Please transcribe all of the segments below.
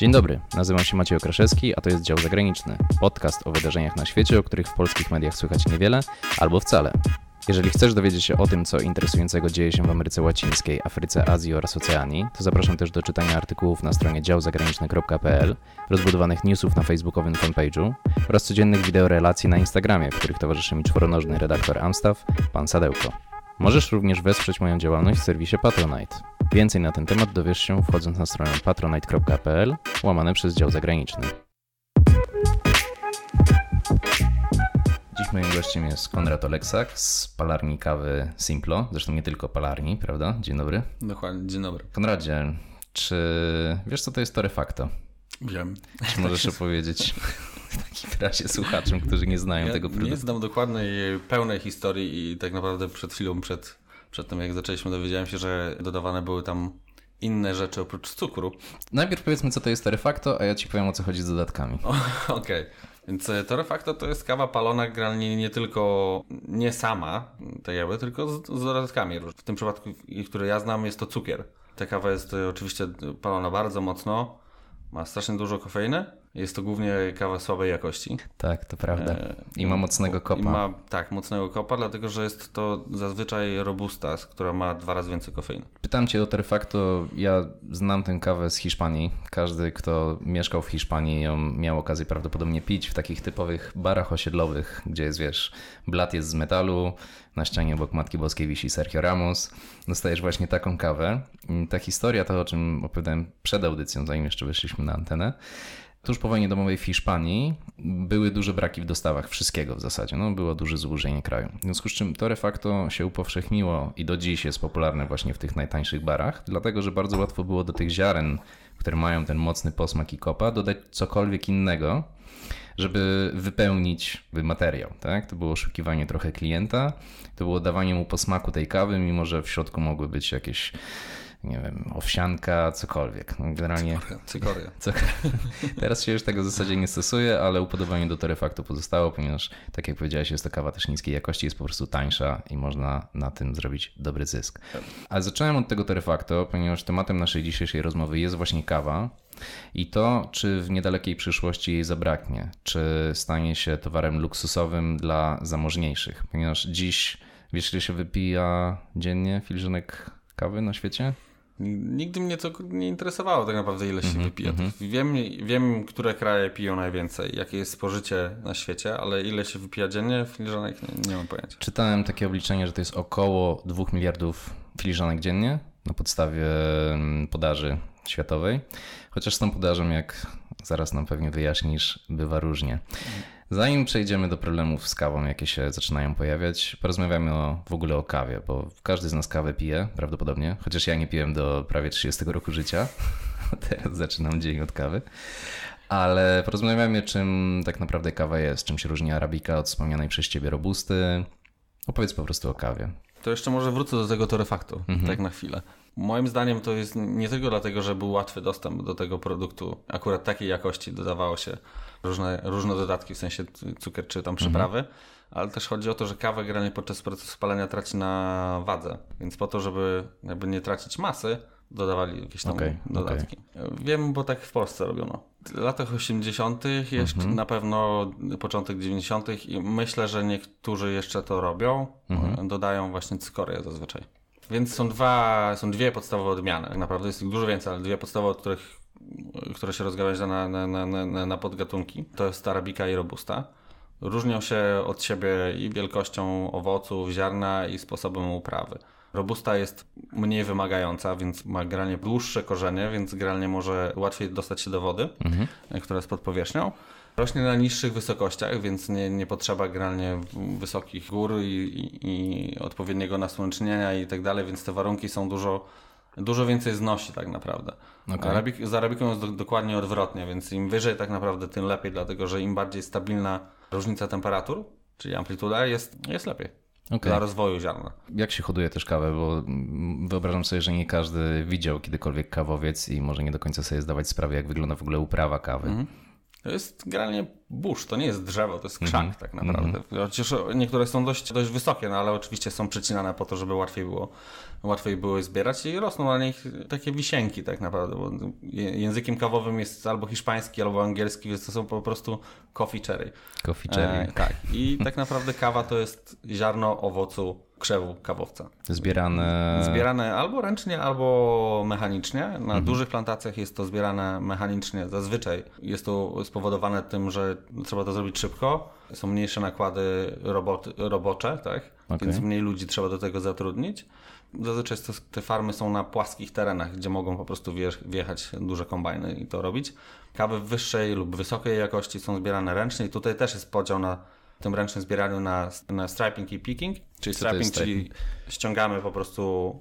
Dzień dobry, nazywam się Maciej Okraszewski, a to jest Dział Zagraniczny, podcast o wydarzeniach na świecie, o których w polskich mediach słychać niewiele albo wcale. Jeżeli chcesz dowiedzieć się o tym, co interesującego dzieje się w Ameryce Łacińskiej, Afryce, Azji oraz Oceanii, to zapraszam też do czytania artykułów na stronie działzagraniczny.pl, rozbudowanych newsów na facebookowym fanpage'u oraz codziennych wideorelacji na Instagramie, w których towarzyszy mi czworonożny redaktor Amstaff, pan Sadełko. Możesz również wesprzeć moją działalność w serwisie Patronite. Więcej na ten temat dowiesz się wchodząc na stronę patronite.pl łamane przez dział zagraniczny. Dziś moim gościem jest Konrad Oleksak z palarni kawy Simplo. Zresztą nie tylko palarni, prawda? Dzień dobry. Dokładnie, dzień dobry. Konradzie, czy wiesz co to jest torefacto? Wiem. Czy możesz tak opowiedzieć w takim razie słuchaczom, którzy nie znają ja tego produktu? Nie znam dokładnej, pełnej historii i tak naprawdę przed chwilą, przed przed tym jak zaczęliśmy dowiedziałem się, że dodawane były tam inne rzeczy oprócz cukru. Najpierw powiedzmy, co to jest torefacto, a ja ci powiem, o co chodzi z dodatkami. Okej. Okay. Więc e, torefacto to jest kawa palona generalnie nie tylko, nie sama, tak jakby, tylko z, z dodatkami. W tym przypadku, który ja znam, jest to cukier. Ta kawa jest e, oczywiście palona bardzo mocno, ma strasznie dużo kofeiny, jest to głównie kawa słabej jakości. Tak, to prawda. E, I ma mocnego kopa. I ma, tak, mocnego kopa, dlatego że jest to zazwyczaj robusta, która ma dwa razy więcej kofeiny. Pytam cię o Terfacto. Ja znam tę kawę z Hiszpanii. Każdy, kto mieszkał w Hiszpanii, ją miał okazję prawdopodobnie pić w takich typowych barach osiedlowych, gdzie jest, wiesz, blat jest z metalu, na ścianie obok Matki Boskiej wisi Sergio Ramos. Dostajesz właśnie taką kawę. I ta historia, to o czym opowiadałem przed audycją, zanim jeszcze wyszliśmy na antenę, Tuż po wojnie domowej w Hiszpanii były duże braki w dostawach wszystkiego w zasadzie. No, było duże zubożenie kraju. W związku z czym to de facto się upowszechniło i do dziś jest popularne właśnie w tych najtańszych barach, dlatego że bardzo łatwo było do tych ziaren, które mają ten mocny posmak i kopa, dodać cokolwiek innego, żeby wypełnić materiał. Tak? To było oszukiwanie trochę klienta, to było dawanie mu posmaku tej kawy, mimo że w środku mogły być jakieś nie wiem, owsianka, cokolwiek. No, generalnie. Cykoria. Teraz się już tego w zasadzie nie stosuje, ale upodobanie do torefaktu pozostało, ponieważ, tak jak powiedziałeś, jest to kawa też niskiej jakości, jest po prostu tańsza i można na tym zrobić dobry zysk. Ale zacząłem od tego torefaktu, ponieważ tematem naszej dzisiejszej rozmowy jest właśnie kawa. I to, czy w niedalekiej przyszłości jej zabraknie, czy stanie się towarem luksusowym dla zamożniejszych, ponieważ dziś wiesz, ile się wypija dziennie filiżanek kawy na świecie? Nigdy mnie to nie interesowało tak naprawdę, ile się mm -hmm, wypija. Mhm. Wiem, wiem, które kraje piją najwięcej, jakie jest spożycie na świecie, ale ile się wypija dziennie filiżanek, nie, nie mam pojęcia. Czytałem takie obliczenie, że to jest około 2 miliardów filiżanek dziennie na podstawie mm, podaży światowej. Chociaż z tą podażą, jak zaraz nam pewnie wyjaśnisz, bywa różnie. Mm. Zanim przejdziemy do problemów z kawą, jakie się zaczynają pojawiać, porozmawiamy o, w ogóle o kawie, bo każdy z nas kawę pije prawdopodobnie, chociaż ja nie piłem do prawie 30 roku życia. Teraz zaczynam dzień od kawy. Ale porozmawiamy, czym tak naprawdę kawa jest, czym się różni arabika od wspomnianej przez ciebie robusty. Opowiedz po prostu o kawie. To jeszcze może wrócę do tego torefaktu, mhm. tak na chwilę. Moim zdaniem to jest nie tylko dlatego, że był łatwy dostęp do tego produktu, akurat takiej jakości dodawało się różne, różne dodatki, w sensie cukier czy tam przyprawy, mhm. ale też chodzi o to, że kawa generalnie podczas procesu spalania traci na wadze, więc po to, żeby jakby nie tracić masy, dodawali jakieś tam okay, dodatki. Okay. Wiem, bo tak w Polsce robiono. W latach 80., jeszcze mhm. na pewno początek 90. i myślę, że niektórzy jeszcze to robią. Mm Dodają właśnie cykorię zazwyczaj. Więc są dwa, są dwie podstawowe odmiany. Tak naprawdę jest ich dużo więcej, ale dwie podstawowe, od których, które się rozgałęzia na, na, na, na, na podgatunki. To jest Arabika i Robusta. Różnią się od siebie i wielkością owoców, ziarna i sposobem uprawy. Robusta jest mniej wymagająca, więc ma granie dłuższe korzenie, więc granie może łatwiej dostać się do wody, mhm. która jest pod powierzchnią. Rośnie na niższych wysokościach, więc nie, nie potrzeba generalnie wysokich gór i, i, i odpowiedniego nasłonecznienia i tak dalej, więc te warunki są dużo dużo więcej znosi tak naprawdę. Okay. Arabik, z Arabiką jest do, dokładnie odwrotnie, więc im wyżej tak naprawdę tym lepiej, dlatego że im bardziej stabilna różnica temperatur, czyli amplituda jest, jest lepiej. Okay. Dla rozwoju ziarna. Jak się hoduje też kawę? Bo wyobrażam sobie, że nie każdy widział kiedykolwiek kawowiec i może nie do końca sobie zdawać sprawę, jak wygląda w ogóle uprawa kawy. Mm -hmm. To jest generalnie burz, to nie jest drzewo, to jest krzak mm -hmm. tak naprawdę. Mhm. Chociaż niektóre są dość, dość wysokie, no ale oczywiście są przycinane po to, żeby łatwiej było łatwiej były zbierać i rosną na nich takie wisienki tak naprawdę, bo językiem kawowym jest albo hiszpański, albo angielski, więc to są po prostu coffee cherry. Coffee cherry. E, tak. I tak naprawdę kawa to jest ziarno owocu krzewu kawowca. Zbierane... Zbierane albo ręcznie, albo mechanicznie. Na mhm. dużych plantacjach jest to zbierane mechanicznie. Zazwyczaj jest to spowodowane tym, że trzeba to zrobić szybko. Są mniejsze nakłady robot, robocze, tak? Okay. Więc mniej ludzi trzeba do tego zatrudnić. Zazwyczaj te farmy są na płaskich terenach, gdzie mogą po prostu wjechać duże kombajny i to robić. Kawy wyższej lub wysokiej jakości są zbierane ręcznie i tutaj też jest podział na tym ręcznym zbieraniu na, na striping i picking. Czyli striping, czyli ściągamy po prostu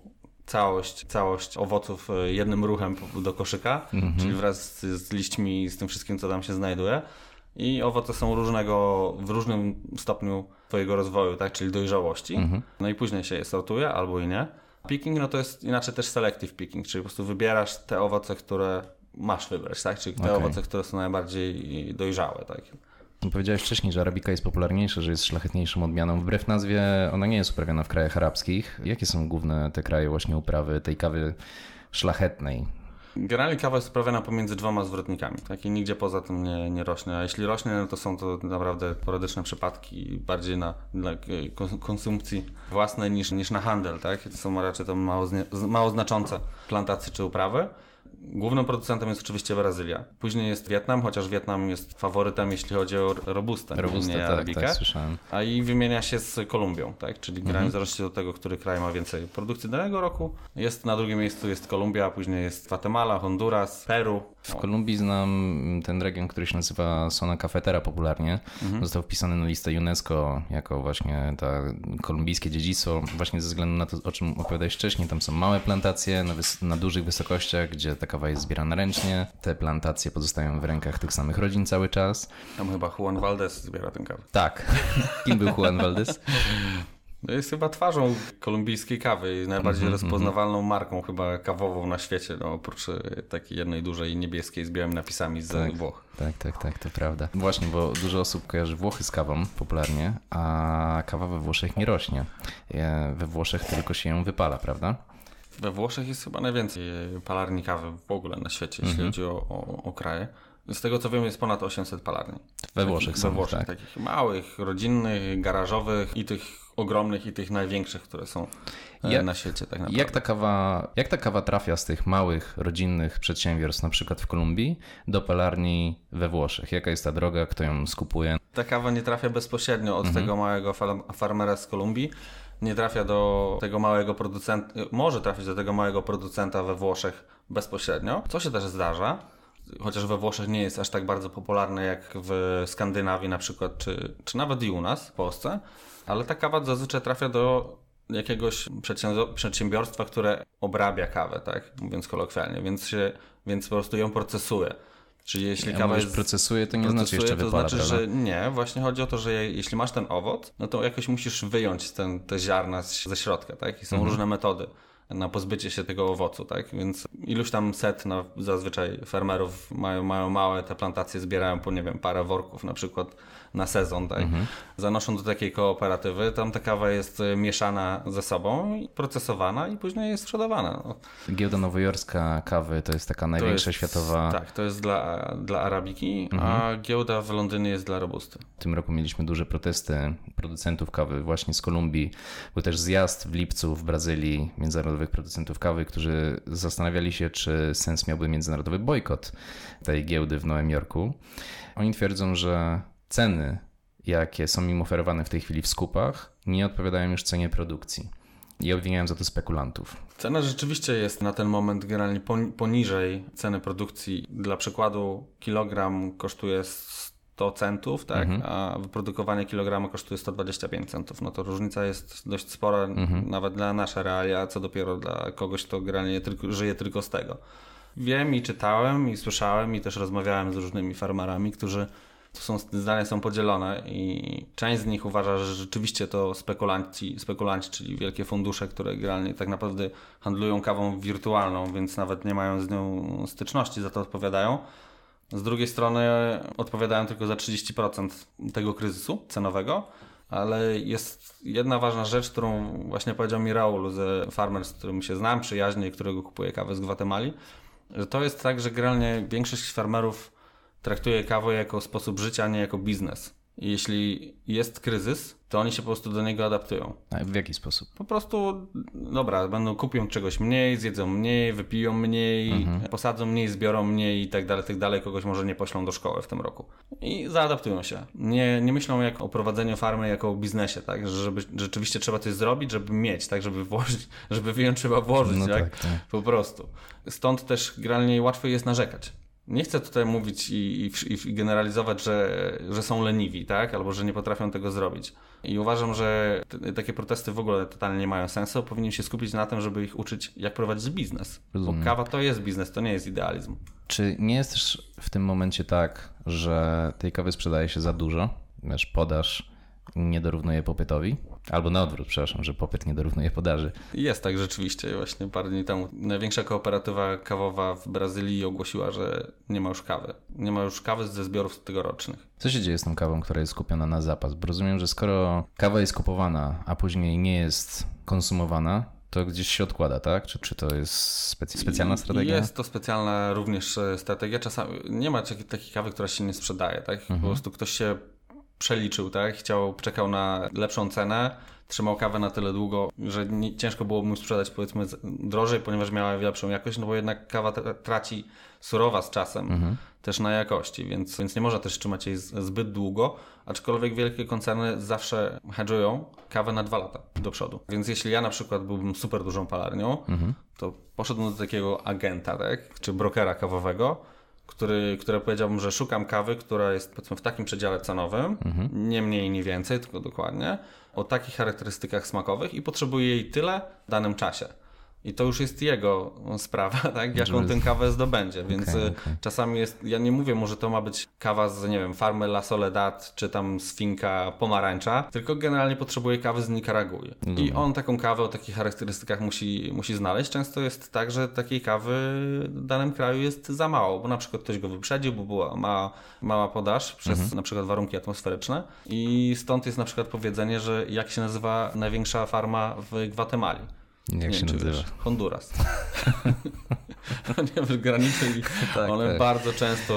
całość, całość owoców e, jednym ruchem do koszyka, mhm. czyli wraz z, z liśćmi i z tym wszystkim, co tam się znajduje i owoce są różnego, w różnym stopniu swojego rozwoju, tak, czyli dojrzałości. Mhm. No i później się je sortuje albo i nie. Picking no to jest inaczej też selective picking, czyli po prostu wybierasz te owoce, które masz wybrać, tak? Czyli te okay. owoce, które są najbardziej dojrzałe, tak? Powiedziałeś wcześniej, że arabika jest popularniejsza, że jest szlachetniejszą odmianą. Wbrew nazwie ona nie jest uprawiana w krajach arabskich. Jakie są główne te kraje właśnie uprawy tej kawy szlachetnej? generalnie kawa jest uprawiana pomiędzy dwoma zwrotnikami, tak? I nigdzie poza tym nie, nie rośnie. A jeśli rośnie, no to są to naprawdę poradyczne przypadki, bardziej na, na konsumpcji własnej niż, niż na handel, tak? To są raczej to mało, mało znaczące plantacje czy uprawy. Głównym producentem jest oczywiście Brazylia. Później jest Wietnam, chociaż Wietnam jest faworytem, jeśli chodzi o robustę. Robustę, tak, tak, słyszałem. A i wymienia się z Kolumbią, tak? Czyli grają mhm. w zależności od tego, który kraj ma więcej produkcji danego roku. Jest na drugim miejscu jest Kolumbia, później jest Guatemala, Honduras, Peru. W Kolumbii znam ten region, który się nazywa Sona Cafetera popularnie. Mhm. Został wpisany na listę UNESCO jako właśnie ta kolumbijskie dziedzictwo, właśnie ze względu na to, o czym opowiadałeś wcześniej. Tam są małe plantacje na, na dużych wysokościach, gdzie tak kawa jest zbierana ręcznie, te plantacje pozostają w rękach tych samych rodzin cały czas. Tam chyba Juan Valdez zbiera tę kawę. Tak. Kim był Juan Valdez? No jest chyba twarzą kolumbijskiej kawy i najbardziej mm -hmm, rozpoznawalną mhm. marką chyba kawową na świecie, no, oprócz e, takiej jednej dużej niebieskiej z białymi napisami z tak, Włoch. Tak, tak, tak, to prawda. Właśnie, bo dużo osób kojarzy Włochy z kawą popularnie, a kawa we Włoszech nie rośnie. E, we Włoszech tylko się ją wypala, prawda? We Włoszech jest chyba najwięcej palarni kawy w ogóle na świecie, jeśli mhm. chodzi o, o, o kraje. Z tego co wiem, jest ponad 800 palarni. We Włoszech są. We Włoszech, tak. takich małych, rodzinnych, garażowych i tych ogromnych i tych największych, które są e, jak, na świecie tak naprawdę. Jak ta, kawa, jak ta kawa trafia z tych małych, rodzinnych przedsiębiorstw, na przykład w Kolumbii, do palarni we Włoszech? Jaka jest ta droga, kto ją skupuje? Ta kawa nie trafia bezpośrednio od mhm. tego małego farmera z Kolumbii, nie trafia do tego małego producenta, może trafić do tego małego producenta we Włoszech bezpośrednio, co się też zdarza. Chociaż we Włoszech nie jest aż tak bardzo popularne jak w Skandynawii na przykład, czy, czy nawet i u nas w Polsce, ale ta kawa zazwyczaj trafia do jakiegoś przedsiębiorstwa, które obrabia kawę, tak mówiąc kolokwialnie, więc, się, więc po prostu ją procesuje. Czyli jeśli kawa jest... procesuje, to nie znaczy procesuje, znaczy jeszcze to znaczy, że nie, właśnie chodzi o to, że jeśli masz ten owoc, no to jakoś musisz wyjąć ten, te ziarna ze środka, tak? I są mhm. różne metody na pozbycie się tego owocu, tak? Więc iluś tam set na, zazwyczaj farmerów mają, mają małe te plantacje, zbierają po, nie wiem, parę worków na przykład na sezon, tak? Mhm. Zanoszą do takiej kooperatywy, tam ta kawa jest y, mieszana ze sobą, procesowana i później jest sprzedawana. Giełda nowojorska kawy to jest taka największa jest, światowa. Tak, to jest dla, dla arabiki, mhm. a giełda w Londynie jest dla robusty. W tym roku mieliśmy duże protesty producentów kawy właśnie z Kolumbii. Był też zjazd w lipcu w Brazylii międzynarodowy producentów kawy, którzy zastanawiali się, czy sens miałby międzynarodowy bojkot tej giełdy w Nowym Jorku. Oni twierdzą, że ceny, jakie są im oferowane w tej chwili w skupach, nie odpowiadają już cenie produkcji i obwiniają za to spekulantów. Cena rzeczywiście jest na ten moment generalnie poniżej ceny produkcji. Dla przykładu, kilogram kosztuje 100 centów, tak? Mhm. a wyprodukowanie kilograma kosztuje 125 centów. No to różnica jest dość spora mhm. nawet dla nasze realia, co dopiero dla kogoś, kto generalnie tylko, żyje tylko z tego. Wiem i czytałem i słyszałem i też rozmawiałem z różnymi farmerami, którzy to są, zdania są podzielone i część z nich uważa, że rzeczywiście to spekulanci, spekulanci, czyli wielkie fundusze, które generalnie tak naprawdę handlują kawą wirtualną, więc nawet nie mają z nią styczności, za to odpowiadają. Z drugiej strony odpowiadają tylko za 30% tego kryzysu cenowego, ale jest jedna ważna rzecz, którą właśnie powiedział mi Raul ze Farmer, z którym się znam przyjaźnie i którego kupuję kawę z Gwatemali, że to jest tak, że generalnie większość farmerów traktuje kawę jako sposób życia, a nie jako biznes. I jeśli jest kryzys, to oni się po prostu do niego adaptują. A w jaki sposób? Po prostu, dobra, będą kupią czegoś mniej, zjedzą mniej, wypiją mniej, mhm. posadzą mniej, zbiorą mniej i tak dalej, tak dalej. Kogoś może nie poślą do szkoły w tym roku. I zaadaptują się. Nie, nie myślą jak o prowadzeniu farmy, jako o biznesie, tak? Żeby rzeczywiście trzeba coś zrobić, żeby mieć, tak? Żeby włożyć, żeby wyjąć trzeba włożyć, no tak? tak? tak. Po prostu. Stąd też generalnie łatwo jest narzekać nie chcę tutaj mówić i, i, i, generalizować, że, że są leniwi, tak? Albo że nie potrafią tego zrobić. I uważam, że t- takie protesty w ogóle totalnie nie mają sensu. Powinien się skupić na tym, żeby ich uczyć, jak prowadzić biznes. Rozumiem. Bo kawa to jest biznes, to nie jest idealizm. Czy nie jest też w tym momencie tak, że tej kawy sprzedaje się za dużo? Wiesz, podaż nie dorównuje popytowi, albo na odwrót, przepraszam, że popyt nie dorównuje podaży. Jest tak rzeczywiście. Właśnie parę dni temu największa kooperatywa kawowa w Brazylii ogłosiła, że nie ma już kawy. Nie ma już kawy ze zbiorów tegorocznych. Co się dzieje z tą kawą, która jest kupiona na zapas? Bo rozumiem, że skoro kawa jest kupowana, a później nie jest konsumowana, to gdzieś się odkłada, tak? Czy, czy to jest specy specjalna strategia? Jest to specjalna również e, strategia. Czasami nie ma takiej, kawy, która się nie sprzedaje, tak? Mhm. Po prostu ktoś się przeliczył, tak? Chciał, czekał na lepszą cenę, trzymał kawę na tyle długo, że nie, ciężko było mu sprzedać powiedzmy drożej, ponieważ miała lepszą jakość, no bo jednak kawa traci surowa z czasem mhm. też na jakości, więc, więc nie można też trzymać jej zbyt długo, aczkolwiek wielkie koncerny zawsze hedżują kawę na dwa lata do przodu. Więc jeśli ja na przykład byłbym super dużą palarnią, mhm. to poszedłbym do takiego agenta, tak? Czy brokera kawowego, który, które powiedziałbym, że szukam kawy, która jest powiedzmy w takim przedziale cenowym, mhm. nie mniej, nie więcej, tylko dokładnie, o takich charakterystykach smakowych i potrzebuję jej tyle w danym czasie. I to już jest jego sprawa, tak? Jaką tę kawę zdobędzie. Więc okay, okay. czasami jest, ja nie mówię, może to ma być kawa z, nie wiem, farmy La Soledad, czy tam swinka pomarańcza, tylko generalnie potrzebuje kawy z Nicaraguj. Mm. I on taką kawę o takich charakterystykach musi, musi znaleźć. Często jest tak, że takiej kawy w danym kraju jest za mało, bo na przykład ktoś go wyprzedził, bo była mała, mała podaż przez mm -hmm. na przykład warunki atmosferyczne. I stąd jest na przykład powiedzenie, że jak się nazywa największa farma w Gwatemali jak nie, się nazywa? Wiesz, Honduras. Ponieważ no granice tak, one tak. bardzo często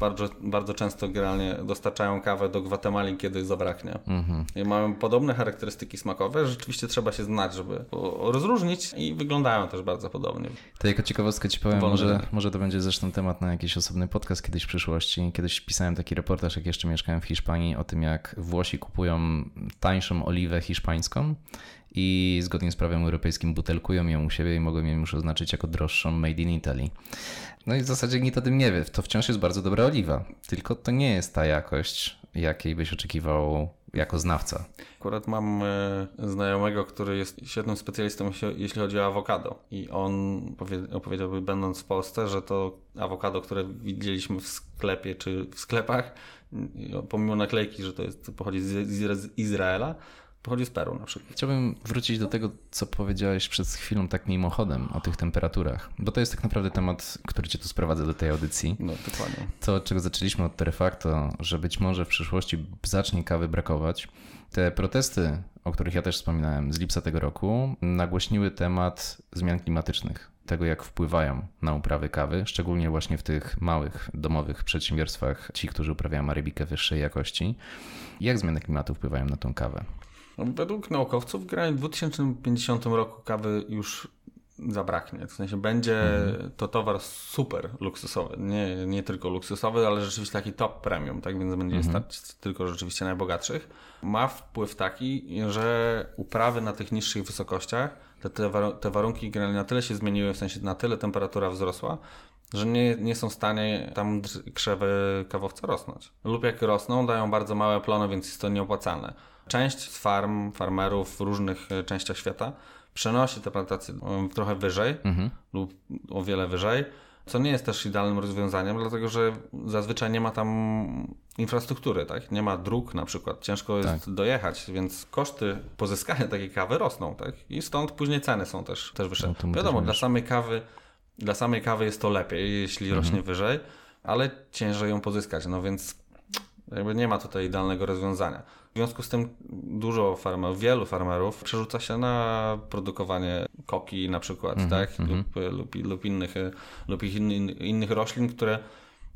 bardzo, bardzo często generalnie dostarczają kawę do Gwatemali, kiedy zabraknie. Mhm. I mają podobne charakterystyki smakowe, rzeczywiście trzeba się znać, żeby rozróżnić i wyglądają też bardzo podobnie. To jako ciekawostkę ci powiem, może, może to będzie zresztą temat na jakiś osobny podcast kiedyś w przyszłości. Kiedyś pisałem taki reportaż, jak jeszcze mieszkałem w Hiszpanii, o tym jak Włosi kupują tańszą oliwę hiszpańską i zgodnie z prawem europejskim butelkują ją u siebie i mogą ją już oznaczyć jako droższą Made in Italy. No i w zasadzie nikt o tym nie wie. To wciąż jest bardzo dobra oliwa, tylko to nie jest ta jakość, jakiej byś oczekiwał jako znawca. Akurat mam e, znajomego, który jest świetnym specjalistą, jeśli chodzi o awokado. I on opowiedziałby, będąc w Polsce, że to awokado, które widzieliśmy w sklepie czy w sklepach, pomimo naklejki, że to jest, pochodzi z Izraela, pochodzi z Peru na przykład. Chciałbym wrócić do tego, co powiedziałeś przed chwilą tak mimochodem o tych temperaturach, bo to jest tak naprawdę temat, który cię tu sprowadza do tej audycji. No, dokładnie. To, czego zaczęliśmy od Terefacto, że być może w przyszłości zacznie kawy brakować. Te protesty, o których ja też wspominałem z lipca tego roku, nagłośniły temat zmian klimatycznych, tego jak wpływają na uprawy kawy, szczególnie właśnie w tych małych, domowych przedsiębiorstwach, ci, którzy uprawiają arybikę wyższej jakości. Jak zmiany klimatu wpływają na tą kawę? No, według naukowców w 2050 roku kawy już zabraknie. W sensie będzie mhm. to towar super luksusowy. Nie, nie tylko luksusowy, ale rzeczywiście taki top premium, tak więc będzie mhm. stać tylko rzeczywiście najbogatszych. Ma wpływ taki, że uprawy na tych niższych wysokościach, te, te, te na tyle się zmieniły, w sensie na tyle temperatura wzrosła, że nie, nie są w stanie tam krzewy kawowca rosnąć. Lub jak rosną, dają bardzo małe plony, więc jest to nieopłacalne Część farm, farmerów w różnych e, częściach świata przenosi te plantacje e, trochę wyżej mhm. lub o wiele wyżej, co nie jest też idealnym rozwiązaniem, dlatego że zazwyczaj nie ma tam infrastruktury, tak? Nie ma dróg na przykład, ciężko jest tak. dojechać, więc koszty pozyskania takiej kawy rosną, tak? I stąd później ceny są też, też wyższe. No Wiadomo, też dla samej kawy dla samej kawy jest to lepiej, jeśli mhm. rośnie wyżej, ale ciężej ją pozyskać, no więc jakby nie ma tutaj idealnego rozwiązania. W związku z tym dużo farmerów, wielu farmerów przerzuca się na produkowanie koki na przykład, mm -hmm, tak? Mm -hmm. lub, lub, lub, innych, lub in, innych roślin, które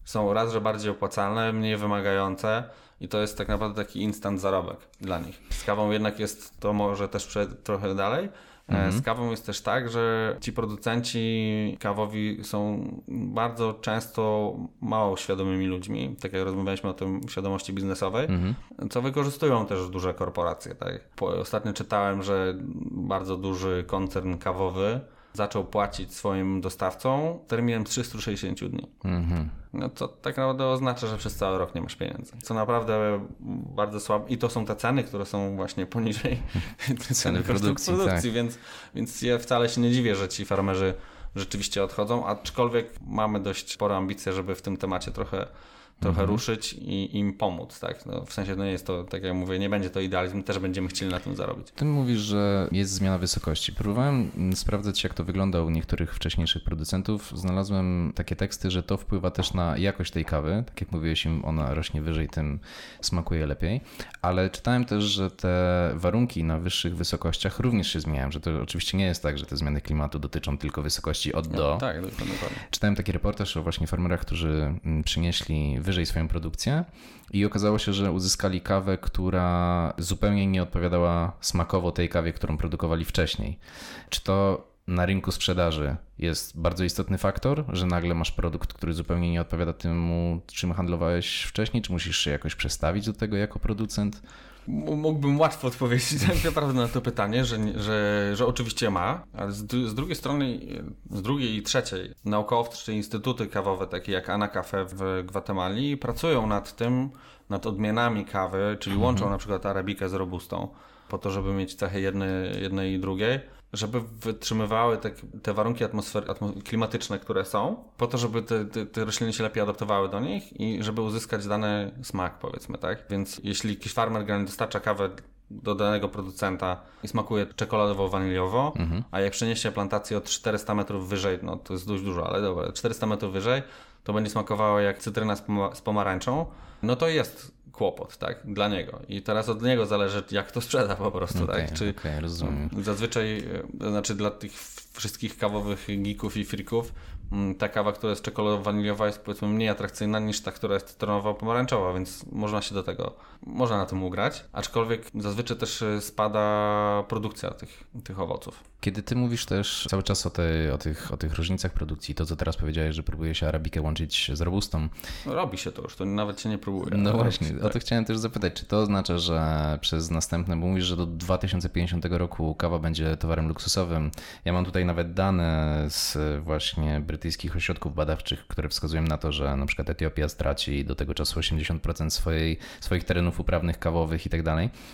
są raz, że bardziej opłacalne, mniej wymagające i to jest tak naprawdę taki instant zarobek dla nich. Z kawą jednak jest to może też trochę dalej, E, mhm. Z kawą jest też tak, że ci producenci kawowi są bardzo często mało świadomymi ludźmi, tak jak rozmawialiśmy o tym świadomości biznesowej, mhm. co wykorzystują też duże korporacje. Tak? Ostatnio czytałem, że bardzo duży koncern kawowy zaczął płacić swoim dostawcom terminem 360 dni. Mhm. No to tak naprawdę oznacza, że przez cały rok nie masz pieniędzy. Co naprawdę bardzo słabo. I to są te ceny, które są właśnie poniżej ceny, ceny produkcji, produkcji tak. więc, więc ja wcale się nie dziwię, że ci farmerzy rzeczywiście odchodzą, aczkolwiek mamy dość spore ambicje, żeby w tym temacie trochę trochę mhm. ruszyć i im pomóc, tak? No, w sensie, no nie jest to, tak jak mówię, nie będzie to idealizm, też będziemy chcieli na tym zarobić. Ty mówisz, że jest zmiana wysokości. Próbowałem sprawdzać, jak to wygląda u niektórych wcześniejszych producentów. Znalazłem takie teksty, że to wpływa też na jakość tej kawy. Tak jak mówiłeś, im ona rośnie wyżej, tym smakuje lepiej. Ale czytałem też, że te warunki na wyższych wysokościach również się zmieniają, że to oczywiście nie jest tak, że te zmiany klimatu dotyczą tylko wysokości od no, do. No, tak, dokładnie. Czytałem taki reportaż o właśnie farmerach, którzy mm, przynieśli wyżej swoją produkcję i okazało się, że uzyskali kawę, która zupełnie nie odpowiadała smakowo tej kawie, którą produkowali wcześniej. Czy to na rynku sprzedaży jest bardzo istotny faktor, że nagle masz produkt, który zupełnie nie odpowiada temu, czym handlowałeś wcześniej, czy musisz się jakoś przestawić do tego jako producent? Mógłbym łatwo odpowiedzieć tak naprawdę na to pytanie, że, że, że oczywiście ma, ale z, z, drugiej strony, z drugiej i trzeciej, naukowcy czy instytuty kawowe takie jak Ana Cafe w Gwatemali pracują nad tym, nad odmianami kawy, czyli łączą mhm. na przykład arabikę z robustą po to, żeby mieć cechy jednej, jednej i drugiej żeby wytrzymywały te, te warunki atmosfer, klimatyczne, które są, po to, żeby te, te, te, rośliny się lepiej adaptowały do nich i żeby uzyskać dany smak, powiedzmy, tak? Więc jeśli jakiś farmer dostarcza kawę do danego producenta i smakuje czekoladowo-waniliowo, mhm. a jak przeniesie plantację o 400 metrów wyżej, no to jest dość dużo, ale dobra, 400 metrów wyżej, to będzie smakowało jak cytryna z, pom z pomarańczą, no to jest kłopot, tak? Dla niego. I teraz od niego zależy, jak to sprzeda po prostu, okay, tak? Czy okay, rozumiem. Zazwyczaj, e, znaczy dla tych wszystkich kawowych geeków i frików, Mm, ta kawa, która jest czekoladowo-waniliowa jest powiedzmy mniej atrakcyjna niż ta, która jest cytrynowo-pomarańczowa, więc można się do tego, można na tym ugrać, aczkolwiek zazwyczaj też y, spada produkcja tych, tych owoców. Kiedy ty mówisz też cały czas o, te, o, tych, o tych różnicach produkcji, to co teraz powiedziałeś, że próbuje się arabikę łączyć z robustą. No, robi się to już, to nawet się nie próbuje. No właśnie, tak. o to chciałem też zapytać, czy to oznacza, że przez następne, bo mówisz, że do 2050 roku kawa będzie towarem luksusowym. Ja mam tutaj nawet dane z właśnie Brytanii, brytyjskich ośrodków badawczych, które wskazują na to, że na przykład Etiopia straci do tego czasu 80% swojej, swoich terenów uprawnych, kawowych itd.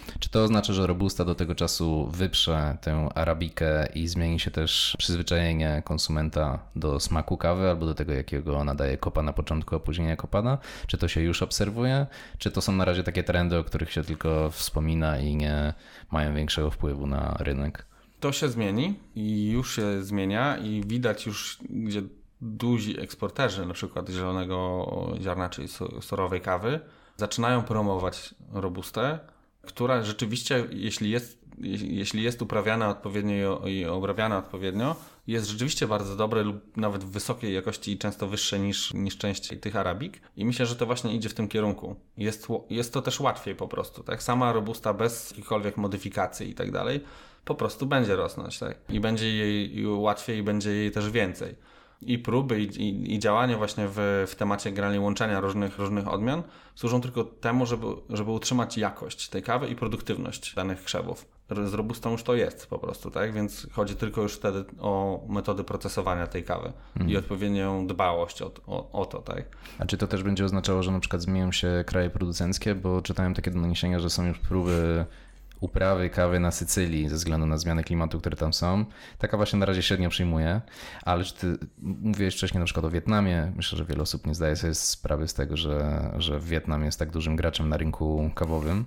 Tak Czy to oznacza, że robusta do tego czasu wyprze tę arabikę i zmieni się też przyzwyczajenie konsumenta do smaku kawy albo do tego, jakiego ona daje kopa na początku, a później jak opada? Czy to się już obserwuje? Czy to są na razie takie trendy, o których się tylko wspomina i nie mają większego wpływu na rynek? To się zmieni i już się zmienia i widać już, gdzie duzi eksporterzy na przykład zielonego ziarna, czyli surowej kawy, zaczynają promować robustę, która rzeczywiście, jeśli jest, jeśli jest uprawiana odpowiednio i obrawiana odpowiednio, jest rzeczywiście bardzo dobre lub nawet wysokiej jakości i często wyższe niż, niż część tych arabik. I myślę, że to właśnie idzie w tym kierunku. Jest, jest to też łatwiej po prostu. Tak? Sama robusta bez jakichkolwiek modyfikacji i tak dalej po prostu będzie rosnąć, tak? I będzie jej łatwiej i będzie jej też więcej. I próby, i, i, i działanie właśnie w, w temacie generalnie łączenia różnych, różnych odmian służą tylko temu, żeby, żeby utrzymać jakość tej kawy i produktywność danych krzewów. Z robustą już to jest po prostu, tak? Więc chodzi tylko już wtedy o metody procesowania tej kawy mhm. i odpowiednią dbałość o, o, o, to, tak? A czy to też będzie oznaczało, że na przykład zmienią się kraje producenckie? Bo czytałem takie doniesienia, że są już próby uprawy kawy na Sycylii ze względu na zmiany klimatu, które tam są. Taka właśnie na razie średnio przyjmuje, ale czy ty mówiłeś wcześniej na przykład o Wietnamie? Myślę, że wiele osób nie zdaje sobie sprawy z tego, że, że Wietnam jest tak dużym graczem na rynku kawowym,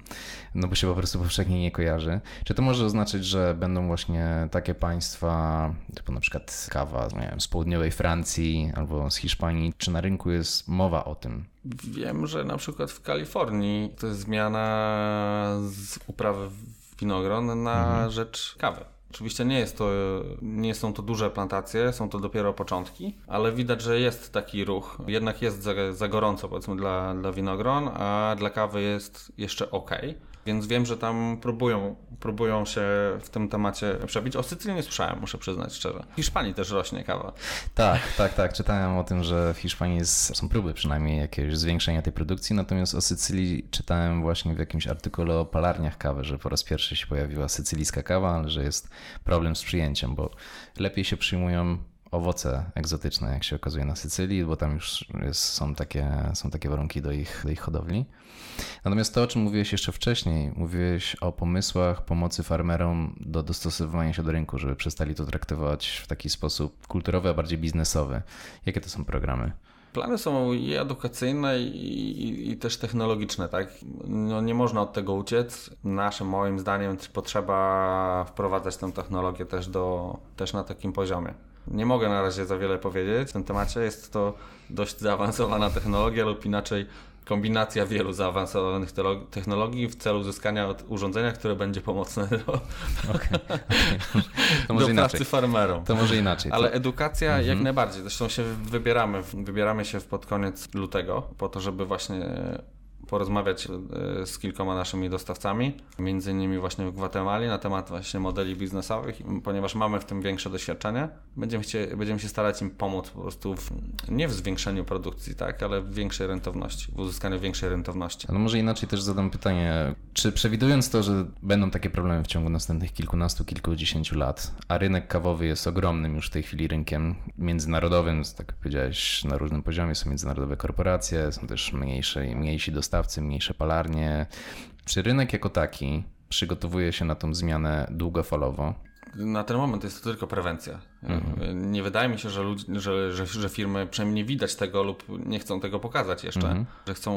no bo się po prostu powszechnie nie kojarzy. Czy to może oznaczać, że będą właśnie takie państwa, typu na przykład kawa nie wiem, z południowej Francji albo z Hiszpanii, czy na rynku jest mowa o tym? Wiem, że na przykład w Kalifornii to jest zmiana z uprawy winogron na mhm. rzecz kawy. Oczywiście nie, jest to, nie są to duże plantacje, są to dopiero początki, ale widać, że jest taki ruch. Jednak jest za, za gorąco powiedzmy dla, dla winogron, a dla kawy jest jeszcze ok. Więc wiem, że tam próbują, próbują się w tym temacie przebić. O Sycylii nie słyszałem, muszę przyznać szczerze. W Hiszpanii też rośnie kawa. Tak, tak, tak. Czytałem o tym, że w Hiszpanii jest, są próby przynajmniej jakiegoś zwiększenia tej produkcji, natomiast o Sycylii czytałem właśnie w jakimś artykule o palarniach kawy, że po raz pierwszy się pojawiła sycylijska kawa, ale że jest problem z przyjęciem, bo lepiej się przyjmują owoce egzotyczne, jak się okazuje na Sycylii, bo tam już jest, są, takie, są takie warunki do ich, do ich hodowli. Natomiast to, o czym mówiłeś jeszcze wcześniej, mówiłeś o pomysłach pomocy farmerom do dostosowywania się do rynku, żeby przestali to traktować w taki sposób kulturowy, a bardziej biznesowy. Jakie to są programy? Plany są i edukacyjne, i, i, też technologiczne, tak? No, nie można od tego uciec. Naszym moim zdaniem potrzeba wprowadzać tę technologię też, do, też na takim poziomie. Nie mogę na razie za wiele powiedzieć w tym temacie. Jest to dość zaawansowana technologia lub inaczej kombinacja wielu zaawansowanych technologii w celu uzyskania urządzenia, które będzie pomocne do, okay, okay. To może do inaczej. pracy farmerom. To może inaczej. Ale to... edukacja mhm. jak najbardziej. Zresztą się wybieramy, wybieramy się pod koniec lutego po to, żeby właśnie porozmawiać e, z kilkoma naszymi dostawcami, między innymi właśnie w Gwatemali na temat właśnie modeli biznesowych, ponieważ mamy w tym większe doświadczenie. Będziemy, chcie, będziemy się starać im pomóc po prostu w, nie w zwiększeniu produkcji, tak, ale w większej rentowności, w uzyskaniu większej rentowności. Ale może inaczej też zadam pytanie, czy przewidując to, że będą takie problemy w ciągu następnych kilkunastu, kilkudziesięciu lat, a rynek kawowy jest ogromnym już w tej chwili rynkiem międzynarodowym, tak jak powiedziałeś, na różnym poziomie są międzynarodowe korporacje, są też mniejsze i mniejsi dostawcy, dostawcy, mniejsze palarnie. Czy rynek jako taki przygotowuje się na tą zmianę długofalowo? Na ten moment jest to tylko prewencja. Mhm. Nie wydaje mi się, że, ludzi, że, że, że, firmy przynajmniej nie widać tego lub nie chcą tego pokazać jeszcze, mhm. że chcą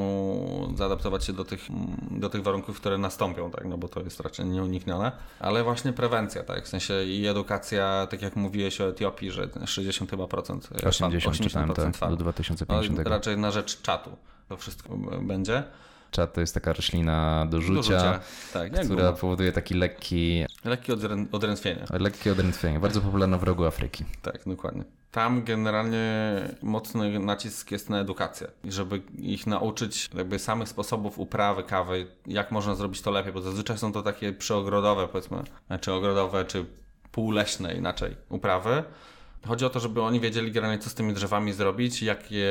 zaadaptować się do tych, do tych warunków, które nastąpią, tak? no bo to jest raczej nieuniknione, ale właśnie prewencja, tak? w sensie i edukacja, tak jak mówiłeś o Etiopii, że 60 chyba procent, 80, 80 czytałem, tak, do 2050. No, raczej na rzecz czatu to wszystko będzie. Czad to jest taka roślina do rzucia, do rzucia tak, która guma. powoduje taki lekki... Lekki odrętwienie. Lekkie odrętwienie, bardzo popularna w rogu Afryki. Tak, dokładnie. Tam generalnie mocny nacisk jest na edukację, żeby ich nauczyć jakby samych sposobów uprawy kawy, jak można zrobić to lepiej, bo zazwyczaj są to takie przyogrodowe powiedzmy, czy ogrodowe, czy półleśne inaczej uprawy Chodzi o to, żeby oni wiedzieli generalnie, co z tymi drzewami zrobić, jak, je,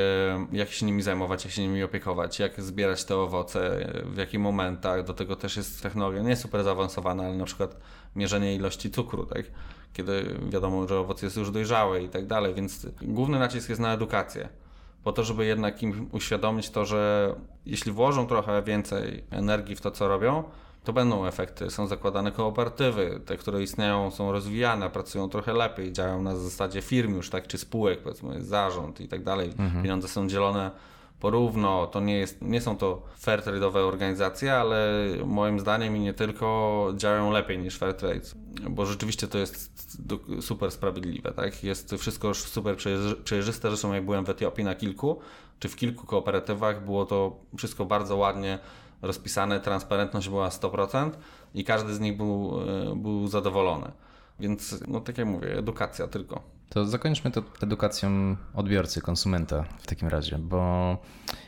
jak się nimi zajmować, jak się nimi opiekować, jak zbierać te owoce, w jakich momentach. Do tego też jest technologia, nie super zaawansowana, ale na przykład mierzenie ilości cukru, tak? kiedy wiadomo, że owoc jest już dojrzały i tak dalej. Więc główny nacisk jest na edukację po to, żeby jednak im uświadomić to, że jeśli włożą trochę więcej energii w to, co robią, to będą efekty. Są zakładane kooperatywy, te, które istnieją, są rozwijane, pracują trochę lepiej, działają na zasadzie firm już, tak, czy spółek, powiedzmy, zarząd i tak dalej. Mhm. Pieniądze są dzielone porówno. To nie, jest, nie są to fair trade'owe organizacje, ale moim zdaniem i nie tylko działają lepiej niż fair trade, bo rzeczywiście to jest super sprawiedliwe. Tak? Jest wszystko już super przejrzyste. Zresztą jak byłem w Etiopii na kilku, czy w kilku kooperatywach, było to wszystko bardzo ładnie rozpisane, transparentność była 100% i każdy z nich był, e, był zadowolony. Więc, no tak jak mówię, edukacja tylko. To zakończmy to edukacją odbiorcy, konsumenta w takim razie, bo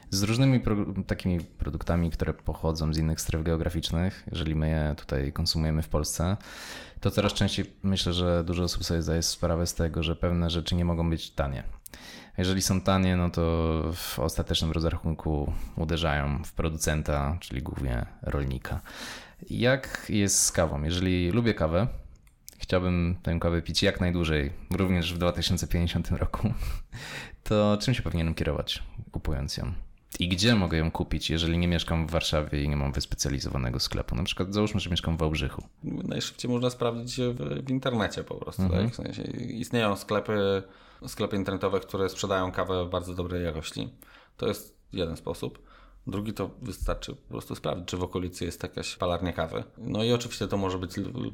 z różnymi pro, takimi produktami, które pochodzą z innych stref geograficznych, jeżeli my je tutaj konsumujemy w Polsce, to coraz częściej myślę, że dużo osób sobie zdaje sprawę z tego, że pewne rzeczy nie mogą być tanie. Jeżeli są tanie, no to w ostatecznym rozrachunku uderzają w producenta, czyli głównie rolnika. Jak jest z kawą? Jeżeli lubię kawę, chciałbym tę kawę pić jak najdłużej, również w 2050 roku, to czym się powinienem kierować, kupując ją? I gdzie mogę ją kupić, jeżeli nie mieszkam w Warszawie i nie mam wyspecjalizowanego sklepu? Na przykład załóżmy, że mieszkam w Wałbrzychu. Najszybciej można sprawdzić w, w internecie po prostu. Mhm. Tak? W sensie istnieją sklepy sklepy internetowe, które sprzedają kawę bardzo dobrej jakości. To jest jeden sposób. Drugi to wystarczy po prostu sprawdzić, czy w okolicy jest jakaś palarnia kawy. No i oczywiście to może być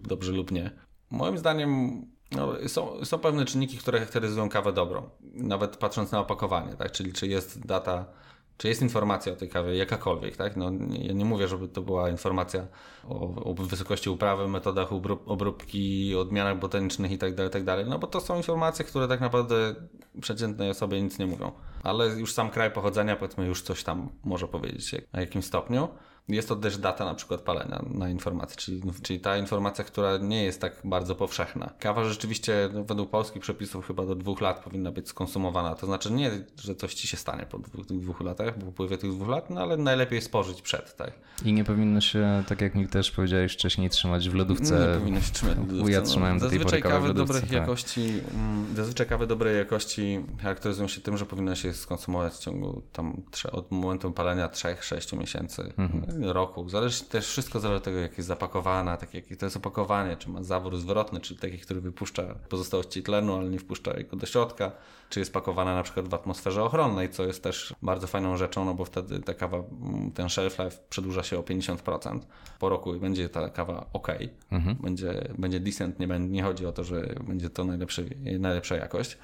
dobrze lub nie. Moim zdaniem no, są, są pewne czynniki, które charakteryzują kawę dobrą, nawet patrząc na opakowanie, tak? czyli czy jest data czy jest informacja o tej kawie, jakakolwiek, tak? No, ja nie mówię, żeby to była informacja o, o wysokości uprawy, metodach obrób, obróbki, odmianach botanicznych itd., tak itd., tak no bo to są informacje, które tak naprawdę przeciętnej osobie nic nie mówią. Ale już sam kraj pochodzenia, powiedzmy, już coś tam może powiedzieć, jak, na jakim stopniu. Jest to też data na przykład palenia na informacji, czyli, czyli ta informacja, która nie jest tak bardzo powszechna. Kawa rzeczywiście no, według polskich przepisów chyba do dwóch lat powinna być skonsumowana. To znaczy nie, że coś ci się stanie po dwóch, dwóch latach, po upływie tych dwóch lat, no ale najlepiej spożyć przed, tak. I nie powinno się, tak jak mi też powiedziałeś wcześniej, trzymać w lodówce. Nie powinno się trzymać w lodówce. Ja no. trzymałem no, do zazwyczaj kawy lodówce, dobrej tak. jakości, mm, zazwyczaj kawy dobrej jakości charakteryzują się tym, że powinno się skonsumować w ciągu tam od momentu palenia 3-6 miesięcy. Mhm roku. Zależy też wszystko zależy od tego, jak jest zapakowana, tak jakie to jest opakowanie, czy ma zawór zwrotny, czy taki, który wypuszcza pozostałości tlenu, ale nie wpuszcza jego do środka, czy jest pakowana na przykład w atmosferze ochronnej, co jest też bardzo fajną rzeczą, no bo wtedy ta kawa, mm, ten shelf life przedłuża się o 50% po roku i będzie ta kawa ok, mhm. będzie, będzie decent, nie, nie chodzi o to, że będzie to najlepszy, najlepsza jakość.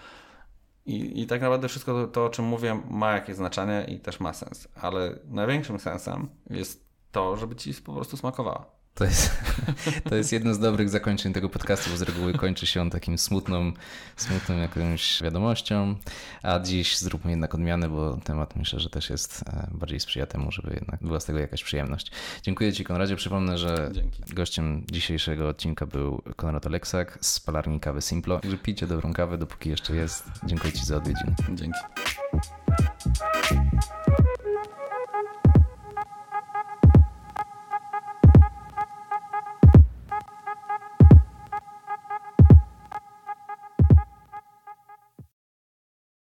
I, I tak naprawdę wszystko to, to, o czym mówię, ma jakieś znaczenie i też ma sens. Ale największym sensem jest to, żeby ci po prostu smakowała. To jest, to jest jedno z dobrych zakończeń tego podcastu, bo z reguły kończy się on takim smutną, smutną jakąś wiadomością, a dziś zróbmy jednak odmianę, bo temat myślę, że też jest e, bardziej sprzyja temu, żeby jednak była z tego jakaś przyjemność. Dziękuję Ci Konradzie, przypomnę, że Dzięki. gościem dzisiejszego odcinka był Konrad Oleksak z Palarni Kawy Simplo, także pijcie dobrą kawę, dopóki jeszcze jest. Dziękuję Ci za odwiedziny. Dzięki.